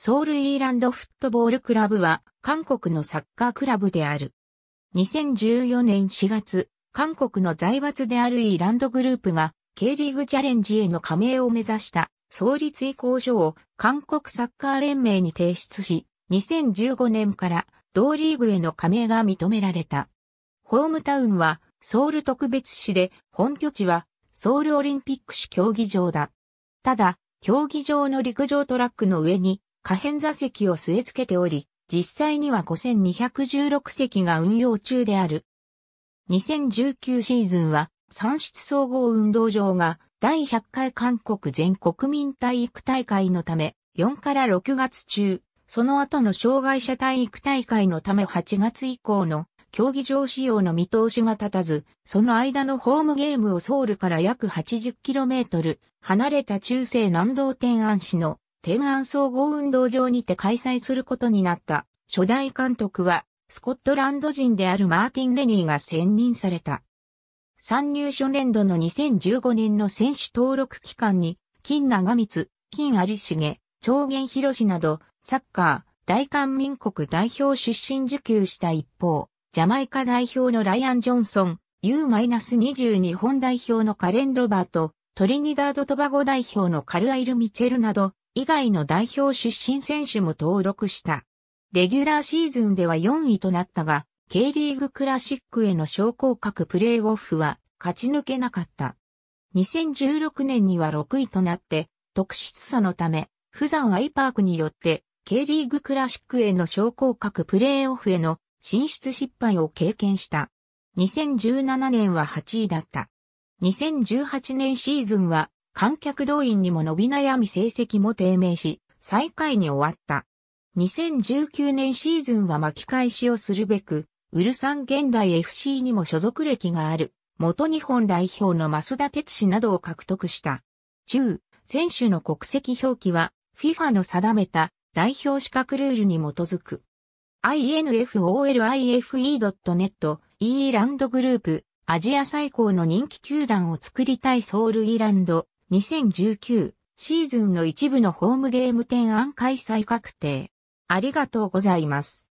ソウルイーランドフットボールクラブは韓国のサッカークラブである。2014年4月、韓国の財閥であるイーランドグループが K リーグチャレンジへの加盟を目指した創立意向書を韓国サッカー連盟に提出し、2015年から同リーグへの加盟が認められた。ホームタウンはソウル特別市で本拠地はソウルオリンピック市競技場だ。ただ、競技場の陸上トラックの上に可変座席を据え付けており、実際には5216席が運用中である。2019シーズンは、産出総合運動場が第100回韓国全国民体育大会のため、4から6月中、その後の障害者体育大会のため8月以降の競技場使用の見通しが立たず、その間のホームゲームをソウルから約 80km 離れた中西南道天安市の天安総合運動場にて開催することになった。初代監督は、スコットランド人であるマーティン・レニーが選任された。参入初年度の2015年の選手登録期間に、金長光、金有重、長源博など、サッカー、大韓民国代表出身受給した一方、ジャマイカ代表のライアン・ジョンソン、U-22 本代表のカレン・ロバート、トリニダード・トバゴ代表のカルアイル・ミチェルなど、以外の代表出身選手も登録した。レギュラーシーズンでは4位となったが、K リーグクラシックへの昇降格プレーオフは勝ち抜けなかった。2016年には6位となって、特質差のため、ザン・アイパークによって、K リーグクラシックへの昇降格プレーオフへの進出失敗を経験した。2017年は8位だった。2018年シーズンは観客動員にも伸び悩み成績も低迷し、最下位に終わった。2019年シーズンは巻き返しをするべく、ウルサン現代 FC にも所属歴がある、元日本代表の増田哲氏などを獲得した。中、選手の国籍表記は、FIFA の定めた代表資格ルールに基づく。infolife.net e ランドグループアジア最高の人気球団を作りたいソウルイランド2019シーズンの一部のホームゲーム展案開催確定。ありがとうございます。